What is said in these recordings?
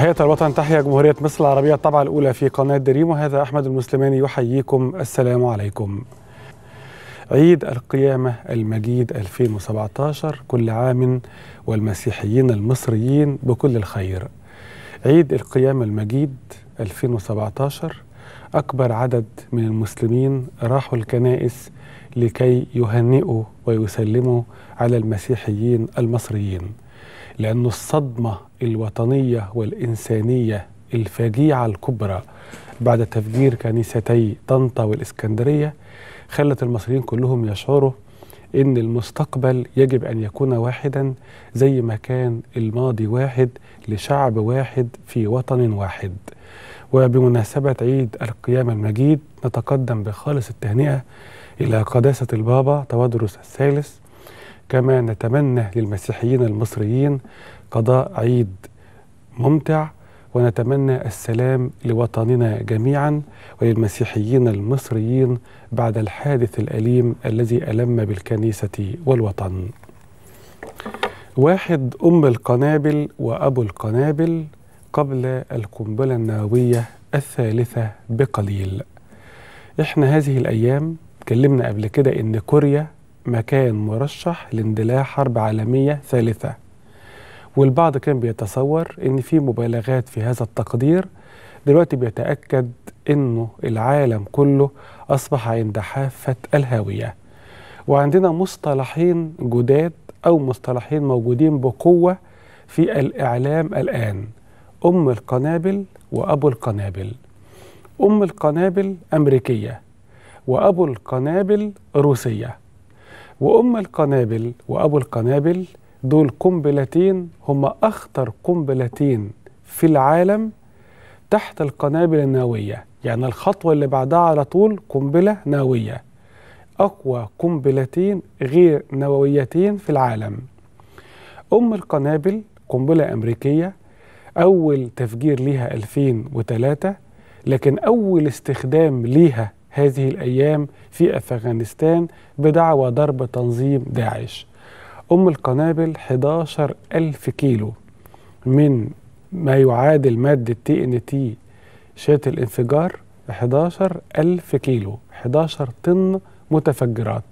تحية الوطن تحية جمهورية مصر العربية الطبعة الأولى في قناة دريم وهذا أحمد المسلماني يحييكم السلام عليكم عيد القيامة المجيد 2017 كل عام والمسيحيين المصريين بكل الخير عيد القيامة المجيد 2017 أكبر عدد من المسلمين راحوا الكنائس لكي يهنئوا ويسلموا على المسيحيين المصريين لأن الصدمة الوطنية والإنسانية الفجيعة الكبرى بعد تفجير كنيستي طنطا والإسكندرية خلت المصريين كلهم يشعروا ان المستقبل يجب ان يكون واحدا زي ما كان الماضي واحد لشعب واحد في وطن واحد وبمناسبة عيد القيام المجيد نتقدم بخالص التهنئة إلى قداسة البابا تودرس الثالث كما نتمنى للمسيحيين المصريين قضاء عيد ممتع ونتمنى السلام لوطننا جميعا وللمسيحيين المصريين بعد الحادث الأليم الذي ألم بالكنيسة والوطن واحد أم القنابل وأبو القنابل قبل القنبلة النووية الثالثة بقليل احنا هذه الأيام اتكلمنا قبل كده إن كوريا مكان مرشح لاندلاع حرب عالمية ثالثة والبعض كان بيتصور ان في مبالغات في هذا التقدير دلوقتي بيتاكد انه العالم كله اصبح عند حافه الهاويه وعندنا مصطلحين جداد او مصطلحين موجودين بقوه في الاعلام الان ام القنابل وابو القنابل ام القنابل امريكيه وابو القنابل روسيه وام القنابل وابو القنابل دول قنبلتين هما أخطر قنبلتين في العالم تحت القنابل النووية يعني الخطوة اللي بعدها على طول قنبلة نووية أقوى قنبلتين غير نوويتين في العالم أم القنابل قنبلة أمريكية أول تفجير ليها 2003 لكن أول استخدام ليها هذه الأيام في أفغانستان بدعوى ضرب تنظيم داعش أم القنابل 11000 كيلو من ما يعادل مادة تي ان تي شات الانفجار 11000 كيلو 11 طن متفجرات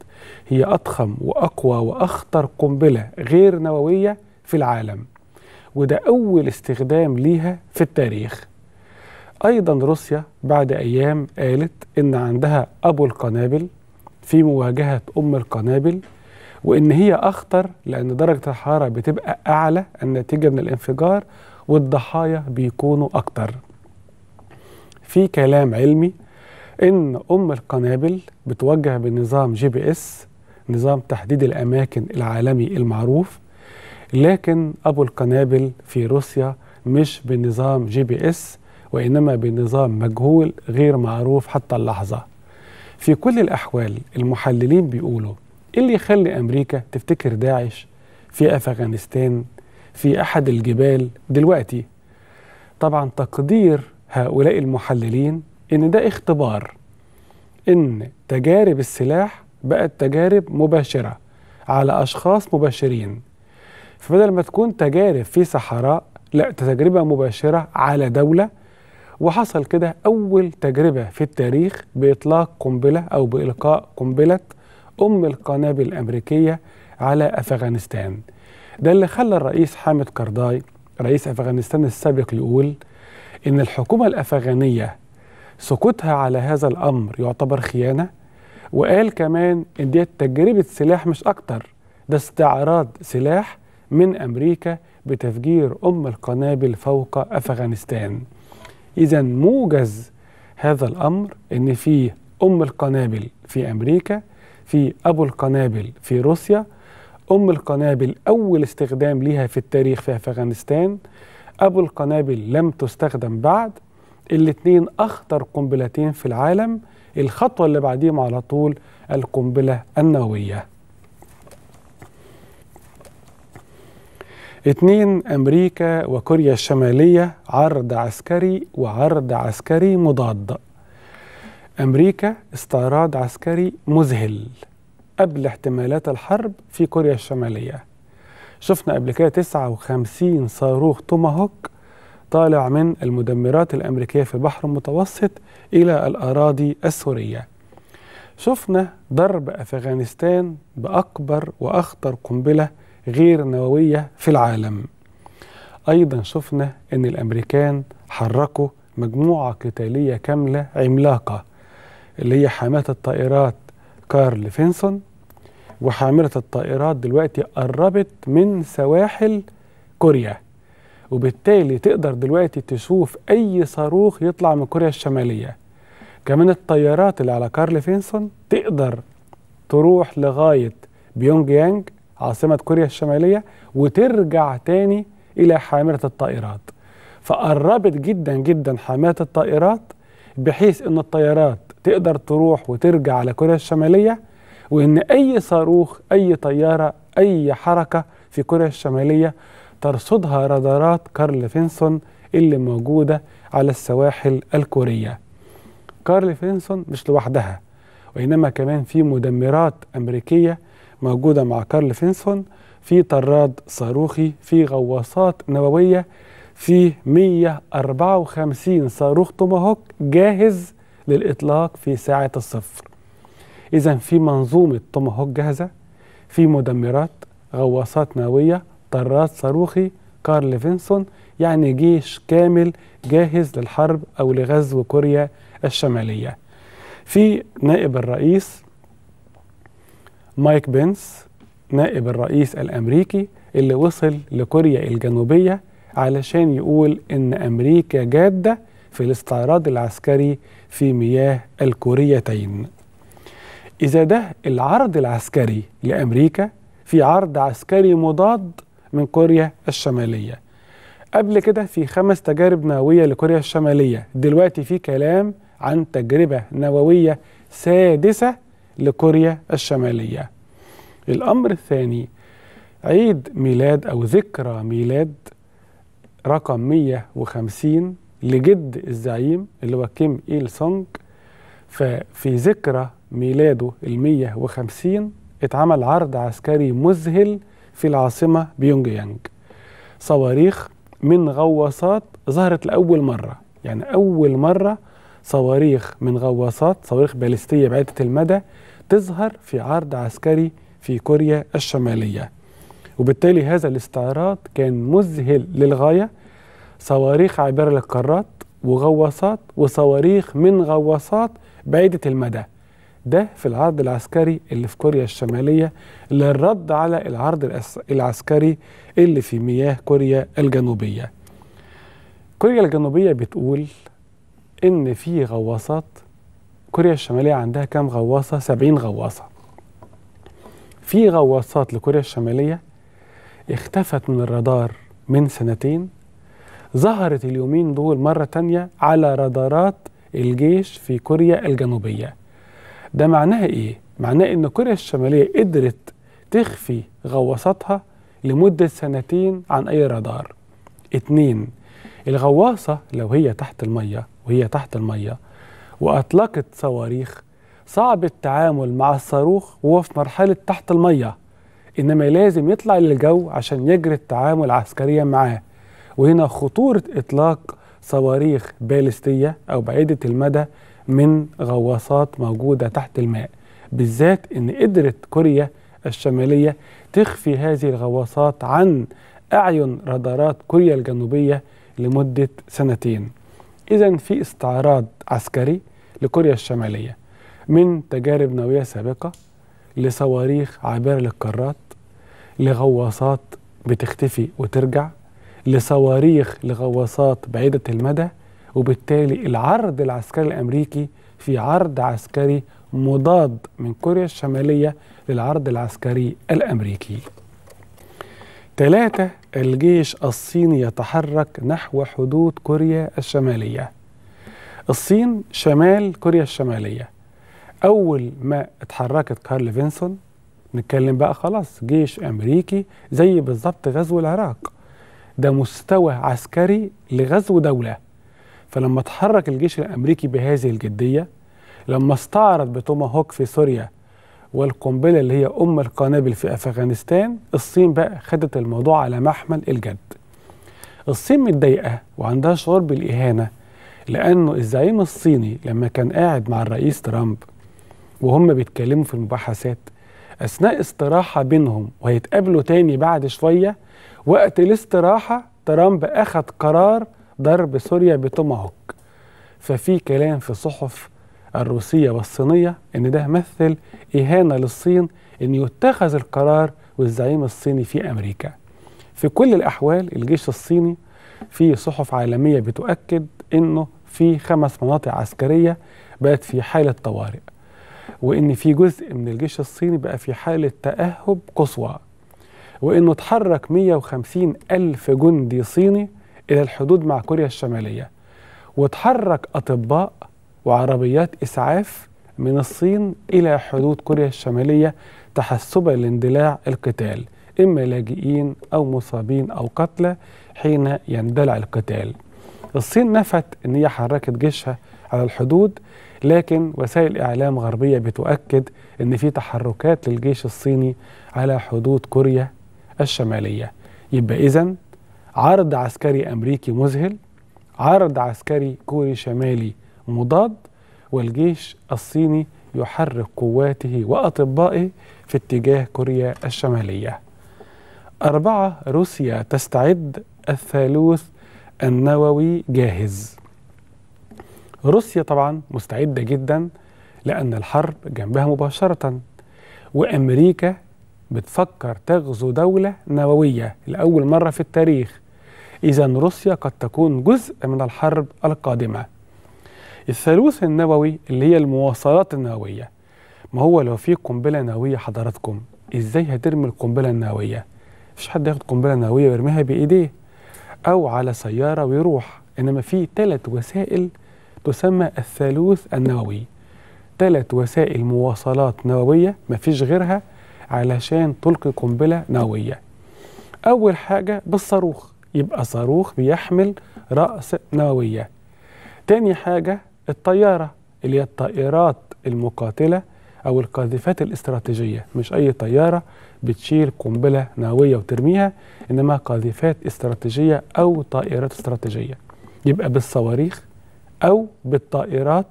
هي أضخم وأقوى وأخطر قنبلة غير نووية في العالم وده أول استخدام ليها في التاريخ أيضا روسيا بعد أيام قالت إن عندها أبو القنابل في مواجهة أم القنابل وان هي اخطر لان درجه الحراره بتبقى اعلى النتيجه من الانفجار والضحايا بيكونوا اكتر في كلام علمي ان ام القنابل بتوجه بنظام جي بي اس نظام تحديد الاماكن العالمي المعروف لكن ابو القنابل في روسيا مش بنظام جي بي اس وانما بنظام مجهول غير معروف حتى اللحظه في كل الاحوال المحللين بيقولوا ايه اللي يخلي امريكا تفتكر داعش في افغانستان في احد الجبال دلوقتي طبعا تقدير هؤلاء المحللين ان ده اختبار ان تجارب السلاح بقت تجارب مباشره على اشخاص مباشرين فبدل ما تكون تجارب في صحراء لا تجربه مباشره على دوله وحصل كده اول تجربه في التاريخ باطلاق قنبله او بالقاء قنبله أم القنابل الأمريكية على أفغانستان ده اللي خلى الرئيس حامد كرداي رئيس أفغانستان السابق يقول إن الحكومة الأفغانية سكوتها على هذا الأمر يعتبر خيانة وقال كمان إن دي تجربة سلاح مش أكتر ده استعراض سلاح من أمريكا بتفجير أم القنابل فوق أفغانستان إذا موجز هذا الأمر إن في أم القنابل في أمريكا في أبو القنابل في روسيا أم القنابل أول استخدام ليها في التاريخ في أفغانستان أبو القنابل لم تستخدم بعد الاثنين أخطر قنبلتين في العالم الخطوة اللي بعديهم على طول القنبلة النووية اثنين أمريكا وكوريا الشمالية عرض عسكري وعرض عسكري مضاد أمريكا استعراض عسكري مذهل قبل احتمالات الحرب في كوريا الشمالية شفنا قبل كده 59 صاروخ توماهوك طالع من المدمرات الأمريكية في البحر المتوسط إلى الأراضي السورية شفنا ضرب أفغانستان بأكبر وأخطر قنبلة غير نووية في العالم أيضا شفنا أن الأمريكان حركوا مجموعة قتالية كاملة عملاقة اللي هي حامله الطائرات كارل فينسون وحامله الطائرات دلوقتي قربت من سواحل كوريا وبالتالي تقدر دلوقتي تشوف اي صاروخ يطلع من كوريا الشماليه كمان الطيارات اللي على كارل فينسون تقدر تروح لغايه بيونج يانج عاصمه كوريا الشماليه وترجع تاني الى حامله الطائرات فقربت جدا جدا حامله الطائرات بحيث ان الطيارات تقدر تروح وترجع على كوريا الشمالية وإن أي صاروخ أي طيارة أي حركة في كوريا الشمالية ترصدها رادارات كارل فينسون اللي موجودة على السواحل الكورية كارل فينسون مش لوحدها وإنما كمان في مدمرات أمريكية موجودة مع كارل فينسون في طراد صاروخي في غواصات نووية في 154 صاروخ توماهوك جاهز للإطلاق في ساعة الصفر إذا في منظومة توماهوك جاهزة في مدمرات غواصات نووية طرات صاروخي كارل فينسون يعني جيش كامل جاهز للحرب أو لغزو كوريا الشمالية في نائب الرئيس مايك بنس نائب الرئيس الأمريكي اللي وصل لكوريا الجنوبية علشان يقول إن أمريكا جادة في الاستعراض العسكري في مياه الكوريتين إذا ده العرض العسكري لأمريكا في عرض عسكري مضاد من كوريا الشمالية قبل كده في خمس تجارب نووية لكوريا الشمالية دلوقتي في كلام عن تجربة نووية سادسة لكوريا الشمالية الأمر الثاني عيد ميلاد أو ذكرى ميلاد رقم 150 لجد الزعيم اللي هو كيم إيل سونج ففي ذكرى ميلاده ال 150 اتعمل عرض عسكري مذهل في العاصمة بيونج يانج صواريخ من غواصات ظهرت لأول مرة يعني أول مرة صواريخ من غواصات صواريخ باليستية بعيدة المدى تظهر في عرض عسكري في كوريا الشمالية وبالتالي هذا الاستعراض كان مذهل للغاية صواريخ عابرة للقارات وغواصات وصواريخ من غواصات بعيدة المدى ده في العرض العسكري اللي في كوريا الشمالية للرد على العرض العسكري اللي في مياه كوريا الجنوبية كوريا الجنوبية بتقول إن في غواصات كوريا الشمالية عندها كام غواصة؟ 70 غواصة في غواصات لكوريا الشمالية اختفت من الرادار من سنتين ظهرت اليومين دول مرة تانية على رادارات الجيش في كوريا الجنوبية ده معناها إيه؟ معناه إن كوريا الشمالية قدرت تخفي غواصاتها لمدة سنتين عن أي رادار اتنين الغواصة لو هي تحت المية وهي تحت المية وأطلقت صواريخ صعب التعامل مع الصاروخ وهو في مرحلة تحت المية إنما لازم يطلع للجو عشان يجري التعامل عسكريا معاه وهنا خطورة إطلاق صواريخ باليستية أو بعيدة المدى من غواصات موجودة تحت الماء بالذات أن قدرت كوريا الشمالية تخفي هذه الغواصات عن أعين رادارات كوريا الجنوبية لمدة سنتين إذا في استعراض عسكري لكوريا الشمالية من تجارب نووية سابقة لصواريخ عابرة للقارات لغواصات بتختفي وترجع لصواريخ لغواصات بعيدة المدى وبالتالي العرض العسكري الأمريكي في عرض عسكري مضاد من كوريا الشمالية للعرض العسكري الأمريكي ثلاثة الجيش الصيني يتحرك نحو حدود كوريا الشمالية الصين شمال كوريا الشمالية أول ما اتحركت كارل فينسون نتكلم بقى خلاص جيش أمريكي زي بالظبط غزو العراق ده مستوى عسكري لغزو دولة فلما تحرك الجيش الأمريكي بهذه الجدية لما استعرض بتوماهوك في سوريا والقنبلة اللي هي أم القنابل في أفغانستان الصين بقى خدت الموضوع على محمل الجد الصين متضايقة وعندها شعور بالإهانة لأنه الزعيم الصيني لما كان قاعد مع الرئيس ترامب وهم بيتكلموا في المباحثات أثناء استراحة بينهم وهيتقابلوا تاني بعد شوية وقت الاستراحة ترامب أخذ قرار ضرب سوريا بتوماهوك ففي كلام في الصحف الروسية والصينية إن ده مثل إهانة للصين إن يتخذ القرار والزعيم الصيني في أمريكا في كل الأحوال الجيش الصيني في صحف عالمية بتؤكد إنه في خمس مناطق عسكرية بقت في حالة طوارئ وإن في جزء من الجيش الصيني بقى في حالة تأهب قصوى وانه تحرك 150 الف جندي صيني الى الحدود مع كوريا الشماليه وتحرك اطباء وعربيات اسعاف من الصين الى حدود كوريا الشماليه تحسبا لاندلاع القتال اما لاجئين او مصابين او قتلى حين يندلع القتال الصين نفت ان هي حركت جيشها على الحدود لكن وسائل اعلام غربيه بتؤكد ان في تحركات للجيش الصيني على حدود كوريا الشمالية يبقى إذا عرض عسكري أمريكي مذهل عرض عسكري كوري شمالي مضاد والجيش الصيني يحرك قواته وأطبائه في اتجاه كوريا الشمالية أربعة روسيا تستعد الثالوث النووي جاهز روسيا طبعا مستعدة جدا لأن الحرب جنبها مباشرة وأمريكا بتفكر تغزو دولة نووية لأول مرة في التاريخ إذا روسيا قد تكون جزء من الحرب القادمة الثالوث النووي اللي هي المواصلات النووية ما هو لو في قنبلة نووية حضراتكم إزاي هترمي القنبلة النووية مفيش حد ياخد قنبلة نووية ويرميها بإيديه أو على سيارة ويروح إنما في ثلاث وسائل تسمى الثالوث النووي ثلاث وسائل مواصلات نووية مفيش غيرها علشان تلقي قنبله نوويه اول حاجه بالصاروخ يبقى صاروخ بيحمل راس نوويه تاني حاجه الطياره اللي هي الطائرات المقاتله او القاذفات الاستراتيجيه مش اي طياره بتشيل قنبله نوويه وترميها انما قاذفات استراتيجيه او طائرات استراتيجيه يبقى بالصواريخ او بالطائرات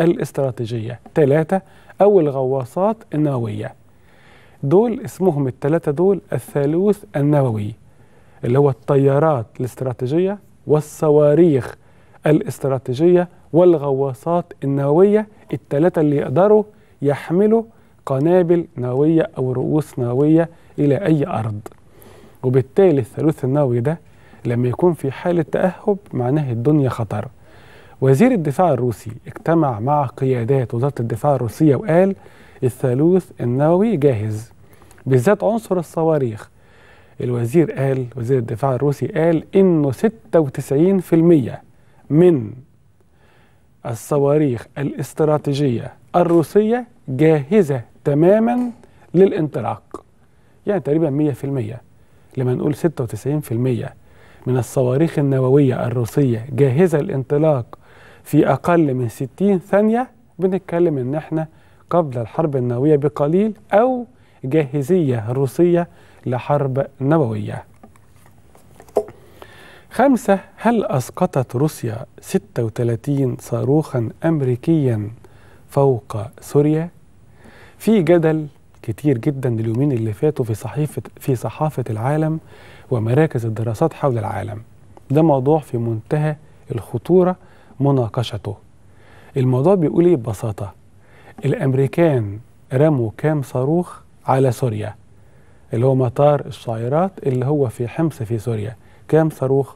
الاستراتيجيه ثلاثه او الغواصات النوويه دول اسمهم الثلاثة دول الثالوث النووي اللي هو الطيارات الاستراتيجية والصواريخ الاستراتيجية والغواصات النووية الثلاثة اللي يقدروا يحملوا قنابل نووية أو رؤوس نووية إلى أي أرض وبالتالي الثالوث النووي ده لما يكون في حالة تأهب معناه الدنيا خطر وزير الدفاع الروسي اجتمع مع قيادات وزارة الدفاع الروسية وقال الثالوث النووي جاهز بالذات عنصر الصواريخ الوزير قال وزير الدفاع الروسي قال انه 96% من الصواريخ الاستراتيجيه الروسيه جاهزه تماما للانطلاق يعني تقريبا 100% لما نقول 96% من الصواريخ النوويه الروسيه جاهزه للانطلاق في اقل من 60 ثانيه بنتكلم ان احنا قبل الحرب النووية بقليل أو جاهزية روسية لحرب نووية خمسة هل أسقطت روسيا 36 صاروخا أمريكيا فوق سوريا؟ في جدل كتير جدا اليومين اللي فاتوا في صحيفة في صحافة العالم ومراكز الدراسات حول العالم ده موضوع في منتهى الخطورة مناقشته الموضوع بيقول ايه ببساطة الامريكان رموا كام صاروخ على سوريا اللي هو مطار الشعيرات اللي هو في حمص في سوريا كام صاروخ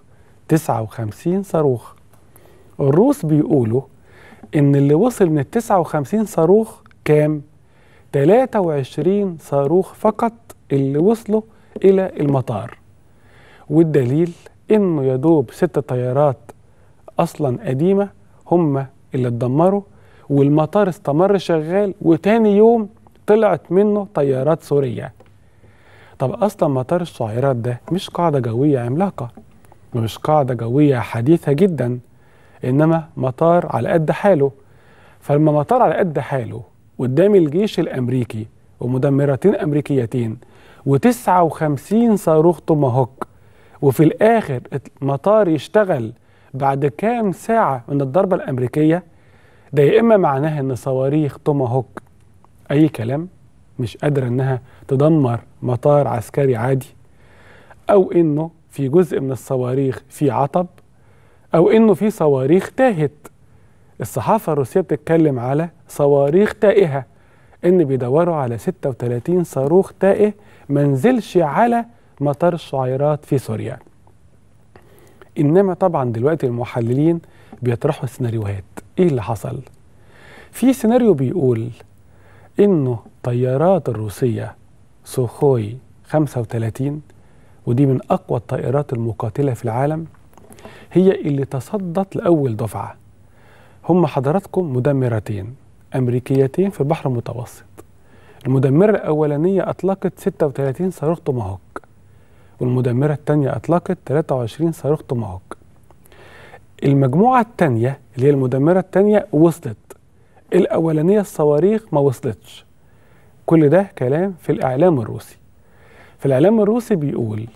59 صاروخ الروس بيقولوا ان اللي وصل من ال 59 صاروخ كام 23 صاروخ فقط اللي وصلوا الى المطار والدليل انه يدوب ست طيارات اصلا قديمه هم اللي اتدمروا والمطار استمر شغال وتاني يوم طلعت منه طيارات سورية طب أصلا مطار الشعيرات ده مش قاعدة جوية عملاقة ومش قاعدة جوية حديثة جدا إنما مطار على قد حاله فلما مطار على قد حاله قدام الجيش الأمريكي ومدمرتين أمريكيتين و59 صاروخ توماهوك وفي الآخر مطار يشتغل بعد كام ساعة من الضربة الأمريكية ده يا اما معناها ان صواريخ توماهوك اي كلام مش قادره انها تدمر مطار عسكري عادي او انه في جزء من الصواريخ في عطب او انه في صواريخ تاهت الصحافه الروسيه بتتكلم على صواريخ تائهه ان بيدوروا على 36 صاروخ تائه منزلش على مطار الشعيرات في سوريا انما طبعا دلوقتي المحللين بيطرحوا سيناريوهات ايه اللي حصل في سيناريو بيقول انه الطيارات الروسيه سوخوي 35 ودي من اقوى الطائرات المقاتله في العالم هي اللي تصدت لاول دفعه هم حضراتكم مدمرتين امريكيتين في البحر المتوسط المدمره الاولانيه اطلقت 36 صاروخ طماهوك والمدمره الثانيه اطلقت 23 صاروخ طماهوك المجموعة التانية اللي هي المدمرة التانية وصلت الأولانية الصواريخ ما وصلتش كل ده كلام في الإعلام الروسي في الإعلام الروسي بيقول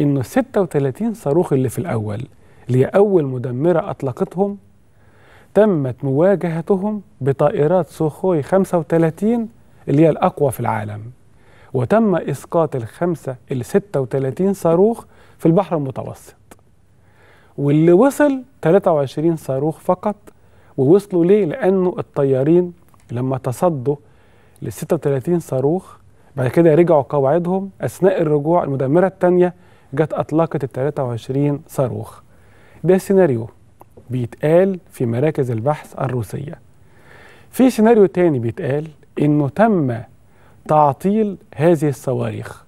إن 36 صاروخ اللي في الأول اللي هي أول مدمرة أطلقتهم تمت مواجهتهم بطائرات سوخوي 35 اللي هي الأقوى في العالم وتم إسقاط الخمسة ال 36 صاروخ في البحر المتوسط واللي وصل 23 صاروخ فقط ووصلوا ليه؟ لأنه الطيارين لما تصدوا لل 36 صاروخ بعد كده رجعوا قواعدهم أثناء الرجوع المدمرة الثانية جت أطلقت ال 23 صاروخ ده سيناريو بيتقال في مراكز البحث الروسية في سيناريو تاني بيتقال إنه تم تعطيل هذه الصواريخ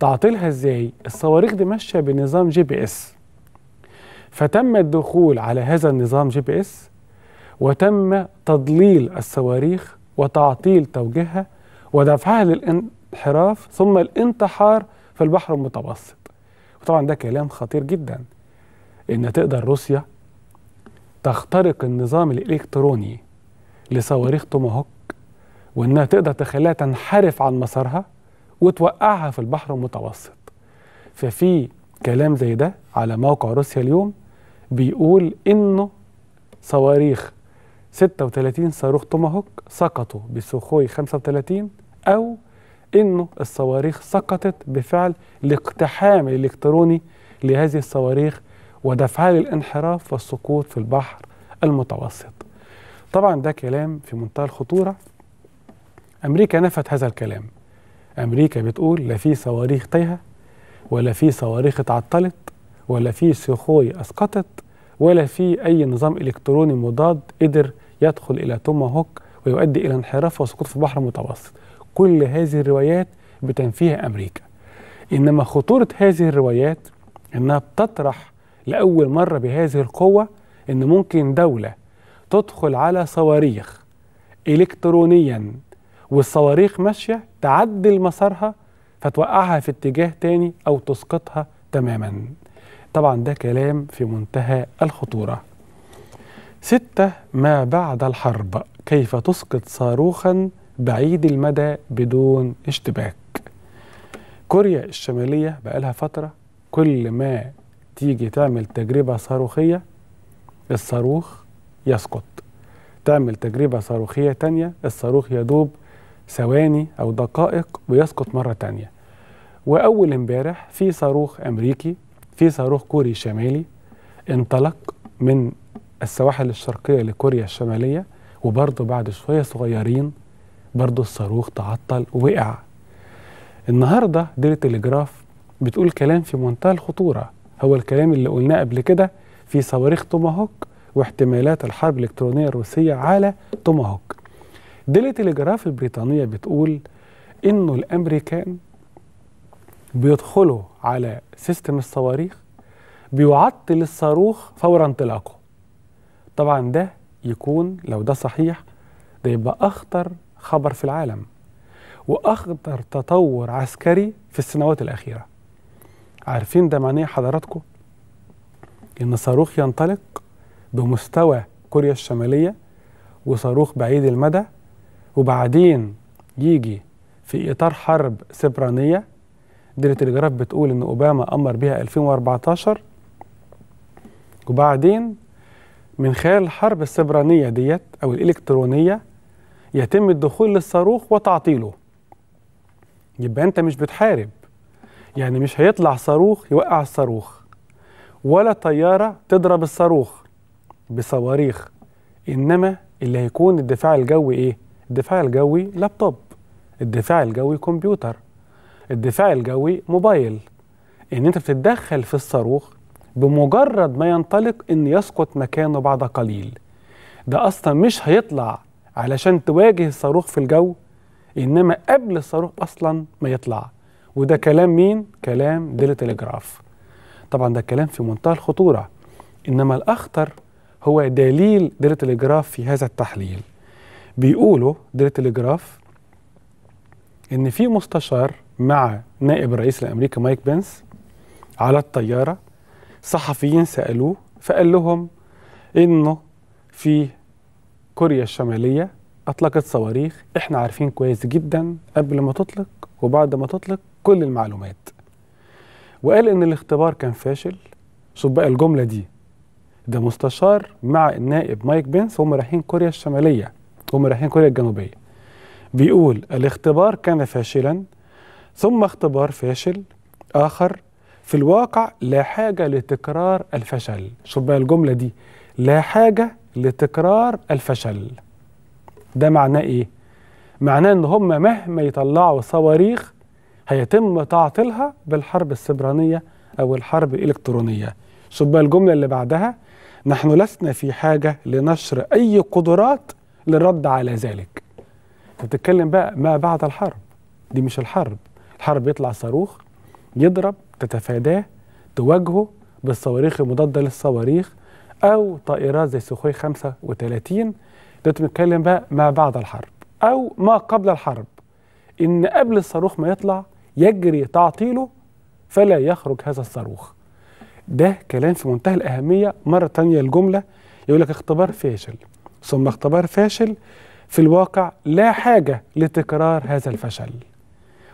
تعطيلها إزاي؟ الصواريخ دي ماشية بنظام جي بي إس فتم الدخول على هذا النظام جي بي اس وتم تضليل الصواريخ وتعطيل توجيهها ودفعها للانحراف ثم الانتحار في البحر المتوسط وطبعا ده كلام خطير جدا ان تقدر روسيا تخترق النظام الالكتروني لصواريخ توماهوك وانها تقدر تخليها تنحرف عن مسارها وتوقعها في البحر المتوسط ففي كلام زي ده على موقع روسيا اليوم بيقول إنه صواريخ 36 صاروخ توماهوك سقطوا بسوخوي 35 أو إنه الصواريخ سقطت بفعل الاقتحام الإلكتروني لهذه الصواريخ ودفعها للانحراف والسقوط في البحر المتوسط طبعا ده كلام في منتهى الخطورة أمريكا نفت هذا الكلام أمريكا بتقول لا في صواريخ تايهة ولا في صواريخ اتعطلت ولا في سيخوي اسقطت ولا في اي نظام الكتروني مضاد قدر يدخل الى توماهوك ويؤدي الى انحراف وسقوط في بحر المتوسط كل هذه الروايات بتنفيها امريكا انما خطوره هذه الروايات انها بتطرح لاول مره بهذه القوه ان ممكن دوله تدخل على صواريخ الكترونيا والصواريخ ماشيه تعدل مسارها فتوقعها في اتجاه تاني او تسقطها تماما طبعا ده كلام في منتهى الخطورة ستة ما بعد الحرب كيف تسقط صاروخا بعيد المدى بدون اشتباك كوريا الشمالية بقالها فترة كل ما تيجي تعمل تجربة صاروخية الصاروخ يسقط تعمل تجربة صاروخية تانية الصاروخ يدوب ثواني أو دقائق ويسقط مرة تانية وأول امبارح في صاروخ أمريكي في صاروخ كوري شمالي انطلق من السواحل الشرقية لكوريا الشمالية وبرضه بعد شوية صغيرين برضه الصاروخ تعطل ووقع النهاردة ديلي تلجراف بتقول كلام في منتهى الخطورة هو الكلام اللي قلناه قبل كده في صواريخ توماهوك واحتمالات الحرب الإلكترونية الروسية على توماهوك ديلي تلجراف البريطانية بتقول إنه الأمريكان بيدخلوا على سيستم الصواريخ بيعطل الصاروخ فور انطلاقه طبعا ده يكون لو ده صحيح ده يبقى أخطر خبر في العالم وأخطر تطور عسكري في السنوات الأخيرة عارفين ده معناه إيه حضراتكم إن صاروخ ينطلق بمستوى كوريا الشمالية وصاروخ بعيد المدى وبعدين يجي في إطار حرب سبرانية دير تلغراف بتقول ان اوباما امر بها 2014 وبعدين من خلال الحرب السبرانيه ديت او الالكترونيه يتم الدخول للصاروخ وتعطيله يبقى انت مش بتحارب يعني مش هيطلع صاروخ يوقع الصاروخ ولا طياره تضرب الصاروخ بصواريخ انما اللي هيكون الدفاع الجوي ايه الدفاع الجوي لابتوب الدفاع الجوي كمبيوتر الدفاع الجوي موبايل ان انت بتتدخل في الصاروخ بمجرد ما ينطلق ان يسقط مكانه بعد قليل ده اصلا مش هيطلع علشان تواجه الصاروخ في الجو انما قبل الصاروخ اصلا ما يطلع وده كلام مين كلام ديلي تليجراف طبعا ده كلام في منتهى الخطوره انما الاخطر هو دليل ديلي تليجراف في هذا التحليل بيقولوا ديلي تليجراف ان في مستشار مع نائب الرئيس الامريكي مايك بنس على الطياره صحفيين سالوه فقال لهم انه في كوريا الشماليه اطلقت صواريخ احنا عارفين كويس جدا قبل ما تطلق وبعد ما تطلق كل المعلومات وقال ان الاختبار كان فاشل شوف بقى الجمله دي ده مستشار مع النائب مايك بنس هم رايحين كوريا الشماليه هم رايحين كوريا الجنوبيه بيقول الاختبار كان فاشلا ثم اختبار فاشل آخر في الواقع لا حاجة لتكرار الفشل شوف بقى الجملة دي لا حاجة لتكرار الفشل ده معناه ايه؟ معناه ان هم مهما يطلعوا صواريخ هيتم تعطيلها بالحرب السبرانية او الحرب الالكترونية شوف بقى الجملة اللي بعدها نحن لسنا في حاجة لنشر اي قدرات للرد على ذلك انت بتتكلم بقى ما بعد الحرب دي مش الحرب الحرب يطلع صاروخ يضرب تتفاداه تواجهه بالصواريخ المضادة للصواريخ أو طائرات زي سخوي 35 ده بنتكلم بقى ما بعد الحرب أو ما قبل الحرب إن قبل الصاروخ ما يطلع يجري تعطيله فلا يخرج هذا الصاروخ ده كلام في منتهى الأهمية مرة تانية الجملة يقول لك اختبار فاشل ثم اختبار فاشل في الواقع لا حاجة لتكرار هذا الفشل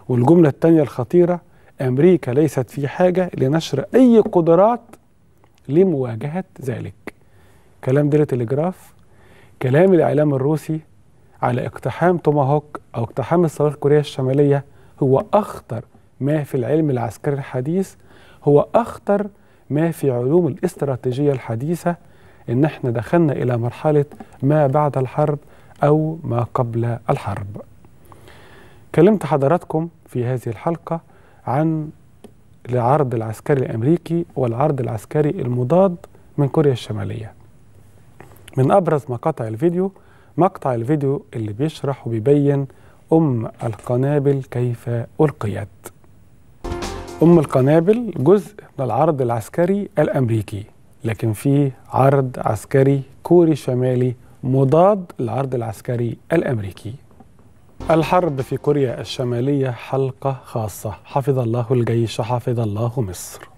والجملة الثانية الخطيرة أمريكا ليست في حاجة لنشر أي قدرات لمواجهة ذلك كلام ديلي تلجراف كلام الإعلام الروسي على اقتحام توماهوك أو اقتحام الصواريخ الكورية الشمالية هو أخطر ما في العلم العسكري الحديث هو أخطر ما في علوم الاستراتيجية الحديثة إن احنا دخلنا إلى مرحلة ما بعد الحرب أو ما قبل الحرب كلمت حضراتكم في هذه الحلقة عن العرض العسكري الأمريكي والعرض العسكري المضاد من كوريا الشمالية من أبرز مقاطع الفيديو مقطع الفيديو اللي بيشرح وبيبين أم القنابل كيف ألقيت أم القنابل جزء من العرض العسكري الأمريكي لكن في عرض عسكري كوري شمالي مضاد العرض العسكري الامريكي الحرب في كوريا الشماليه حلقه خاصه حفظ الله الجيش حفظ الله مصر